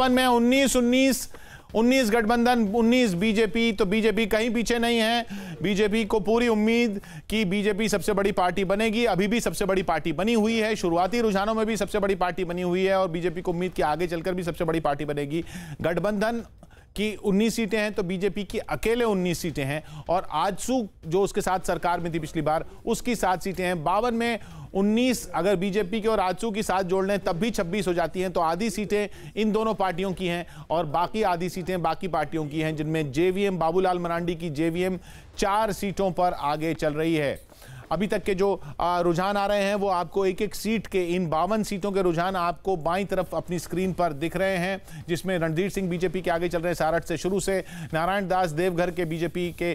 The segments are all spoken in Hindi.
में उन्नीस उन्नीस उन्नीस गठबंधन 19 बीजेपी तो बीजेपी कहीं पीछे नहीं है बीजेपी को पूरी उम्मीद कि बीजेपी सबसे बड़ी पार्टी बनेगी अभी भी सबसे बड़ी पार्टी बनी हुई है शुरुआती रुझानों में भी सबसे बड़ी पार्टी बनी हुई है और बीजेपी को उम्मीद कि आगे चलकर भी सबसे बड़ी पार्टी बनेगी गठबंधन कि 19 सीटें हैं तो बीजेपी की अकेले 19 सीटें हैं और आजसू जो उसके साथ सरकार में थी पिछली बार उसकी सात सीटें हैं बावन में 19 अगर बीजेपी की और आजसू की साथ जोड़ लें तब भी 26 हो जाती हैं तो आधी सीटें इन दोनों पार्टियों की हैं और बाकी आधी सीटें बाकी पार्टियों की हैं जिनमें जेवीएम बाबूलाल मरांडी की जेवीएम चार सीटों पर आगे चल रही है अभी तक के जो रुझान आ रहे हैं वो आपको एक एक सीट के इन बावन सीटों के रुझान आपको बाई तरफ अपनी स्क्रीन पर दिख रहे हैं जिसमें रणधीर सिंह बीजेपी के आगे चल रहे हैं सारठ से शुरू से नारायण दास देवघर के बीजेपी के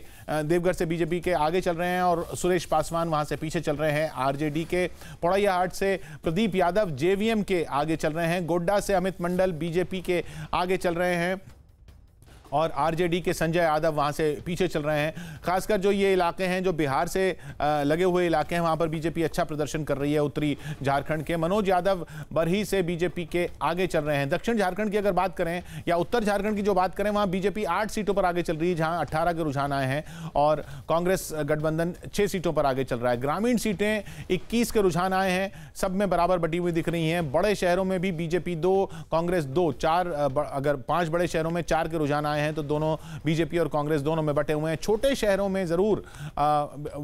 देवघर से बीजेपी के आगे चल रहे हैं और सुरेश पासवान वहां से पीछे चल रहे हैं आरजेडी के पौड़ैया हाट से प्रदीप यादव जेवीएम के आगे चल रहे हैं गोड्डा से अमित मंडल बीजेपी के आगे चल रहे हैं और आरजेडी के संजय यादव वहां से पीछे चल रहे हैं खासकर जो ये इलाके हैं जो बिहार से लगे हुए इलाके हैं वहाँ पर बीजेपी अच्छा प्रदर्शन कर रही है उत्तरी झारखंड के मनोज यादव बरही से बीजेपी के आगे चल रहे हैं दक्षिण झारखंड की अगर बात करें या उत्तर झारखंड की जो बात करें वहाँ बीजेपी आठ सीटों पर आगे चल रही है जहाँ अट्ठारह के रुझान आए हैं और कांग्रेस गठबंधन छः सीटों पर आगे चल रहा है ग्रामीण सीटें इक्कीस के रुझान आए हैं सब में बराबर बटी हुई दिख रही हैं बड़े शहरों में भी बीजेपी दो कांग्रेस दो चार अगर पांच बड़े शहरों में चार के रुझान आए हैं तो दोनों बीजेपी और कांग्रेस दोनों में बटे हुए हैं छोटे शहर शहरों में ज़रूर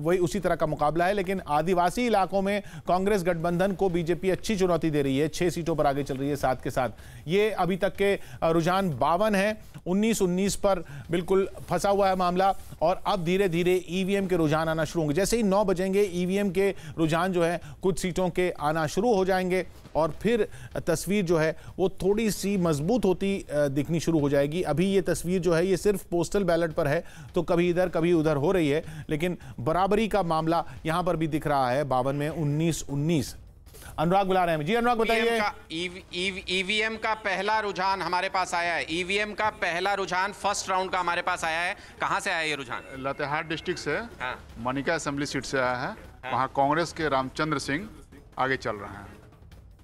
वही उसी तरह का मुकाबला है लेकिन आदिवासी इलाकों में कांग्रेस गठबंधन को बीजेपी अच्छी चुनौती दे रही है छह सीटों पर आगे चल रही है साथ के साथ ये अभी तक के रुझान बावन है उन्नीस उन्नीस पर बिल्कुल फंसा हुआ है मामला और अब धीरे धीरे ईवीएम के रुझान आना शुरू होंगे जैसे ही नौ बजेंगे ईवीएम के रुझान जो है कुछ सीटों के आना शुरू हो जाएंगे और फिर तस्वीर जो है वो थोड़ी सी मजबूत होती दिखनी शुरू हो जाएगी अभी ये तस्वीर जो है ये सिर्फ पोस्टल बैलेट पर है तो कभी इधर कभी उधर हो रही है लेकिन बराबरी का मामला यहां पर भी दिख रहा है बावन में उन्नीस उन्नीस अनुराग बुला रहे हैं जी अनुराग e बताइए ईवीएम EV, e e का पहला रुझान हमारे पास आया है ईवीएम का पहला रुझान फर्स्ट राउंड का हमारे पास आया है कहां से आया ये रुझान लतेहार डिस्ट्रिक्ट से हाँ। मनिका असेंबली सीट से आया है हाँ। वहां कांग्रेस के रामचंद्र सिंह आगे चल रहे हैं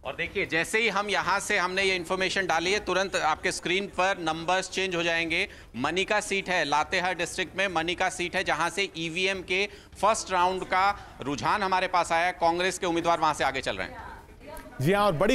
और देखिए जैसे ही हम यहाँ से हमने ये इन्फॉर्मेशन डाली है तुरंत आपके स्क्रीन पर नंबर्स चेंज हो जाएंगे मनिका सीट है लातेहार डिस्ट्रिक्ट में मनिका सीट है जहाँ से ईवीएम e के फर्स्ट राउंड का रुझान हमारे पास आया कांग्रेस के उम्मीदवार वहाँ से आगे चल रहे हैं जी हाँ और बड़ी